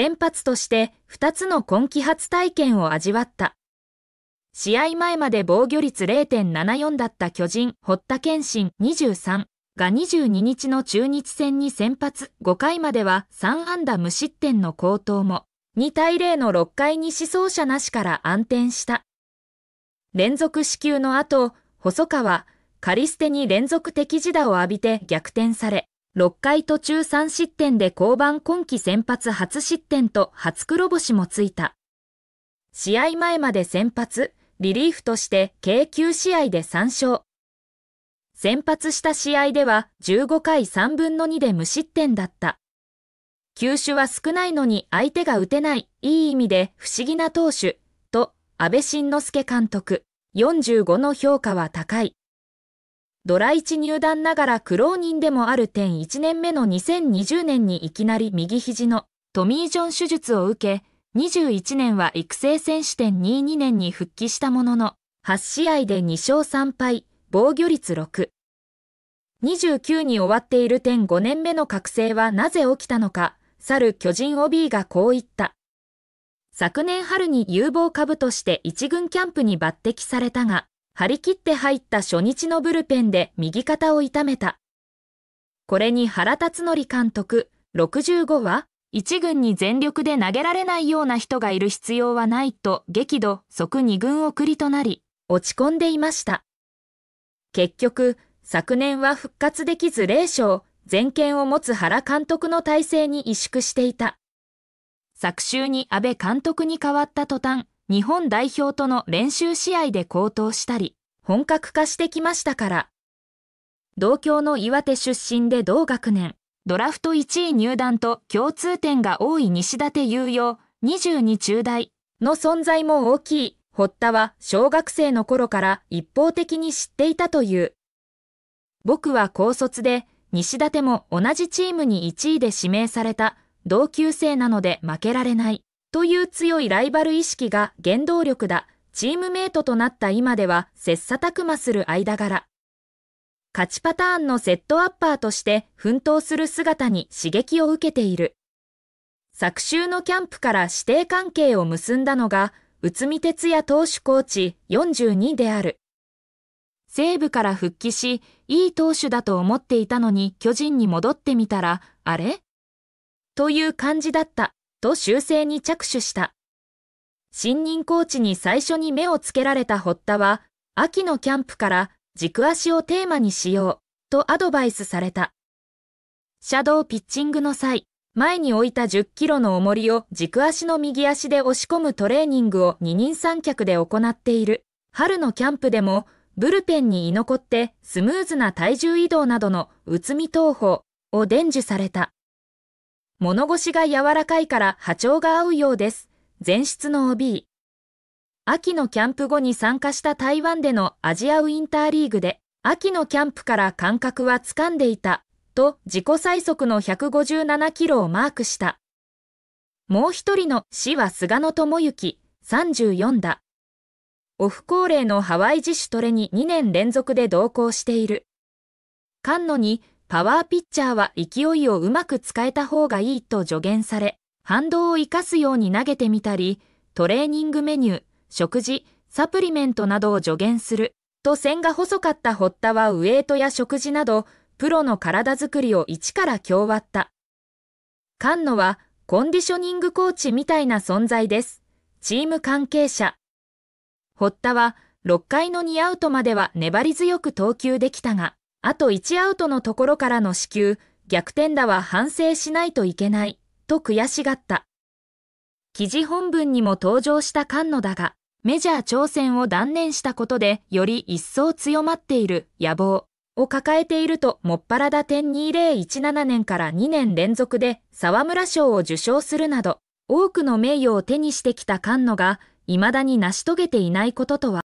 先発として2つの今季初体験を味わった。試合前まで防御率0.74だった巨人、堀田健心23が22日の中日戦に先発5回までは3安打無失点の好投も2対0の6回に思走者なしから暗転した。連続支給の後、細川、カリステに連続敵自打を浴びて逆転され、6回途中3失点で降板今季先発初失点と初黒星もついた。試合前まで先発、リリーフとして計9試合で3勝。先発した試合では15回3分の2で無失点だった。球種は少ないのに相手が打てない、いい意味で不思議な投手、と安倍晋之助監督、45の評価は高い。ドラ1入団ながら苦労人でもある点1年目の2020年にいきなり右肘のトミー・ジョン手術を受け、21年は育成選手点22年に復帰したものの、8試合で2勝3敗、防御率6。29に終わっている点5年目の覚醒はなぜ起きたのか、猿巨人 OB がこう言った。昨年春に有望株として一軍キャンプに抜擢されたが、張り切って入った初日のブルペンで右肩を痛めた。これに原辰徳監督、65は、一軍に全力で投げられないような人がいる必要はないと激怒即二軍送りとなり、落ち込んでいました。結局、昨年は復活できず0勝、全権を持つ原監督の体制に萎縮していた。昨週に安倍監督に代わった途端、日本代表との練習試合で高騰したり、本格化してきましたから。同郷の岩手出身で同学年、ドラフト1位入団と共通点が多い西舘雄洋、22中大の存在も大きい、堀田は小学生の頃から一方的に知っていたという。僕は高卒で、西舘も同じチームに1位で指名された同級生なので負けられない。という強いライバル意識が原動力だ、チームメイトとなった今では切磋琢磨する間柄。勝ちパターンのセットアッパーとして奮闘する姿に刺激を受けている。昨週のキャンプから指定関係を結んだのが、宇都宮哲也投手コーチ42である。西部から復帰し、いい投手だと思っていたのに巨人に戻ってみたら、あれという感じだった。と修正に着手した。新任コーチに最初に目をつけられた堀田は、秋のキャンプから軸足をテーマにしようとアドバイスされた。シャドウピッチングの際、前に置いた10キロの重りを軸足の右足で押し込むトレーニングを二人三脚で行っている。春のキャンプでも、ブルペンに居残ってスムーズな体重移動などのうつみ投法を伝授された。物腰が柔らかいから波長が合うようです。前室の OB。秋のキャンプ後に参加した台湾でのアジアウインターリーグで、秋のキャンプから感覚は掴んでいた、と自己最速の157キロをマークした。もう一人の死は菅野智之、34だ。オフ恒例のハワイ自主トレに2年連続で同行している。菅野にパワーピッチャーは勢いをうまく使えた方がいいと助言され、反動を活かすように投げてみたり、トレーニングメニュー、食事、サプリメントなどを助言する、と線が細かった堀田はウエイトや食事など、プロの体づくりを一から今日わった。菅野は、コンディショニングコーチみたいな存在です。チーム関係者。堀田は、6回の2アウトまでは粘り強く投球できたが、あと1アウトのところからの支給、逆転打は反省しないといけない、と悔しがった。記事本文にも登場した菅野だが、メジャー挑戦を断念したことでより一層強まっている野望を抱えているともっぱら打点2017年から2年連続で沢村賞を受賞するなど多くの名誉を手にしてきた菅野が未だに成し遂げていないこととは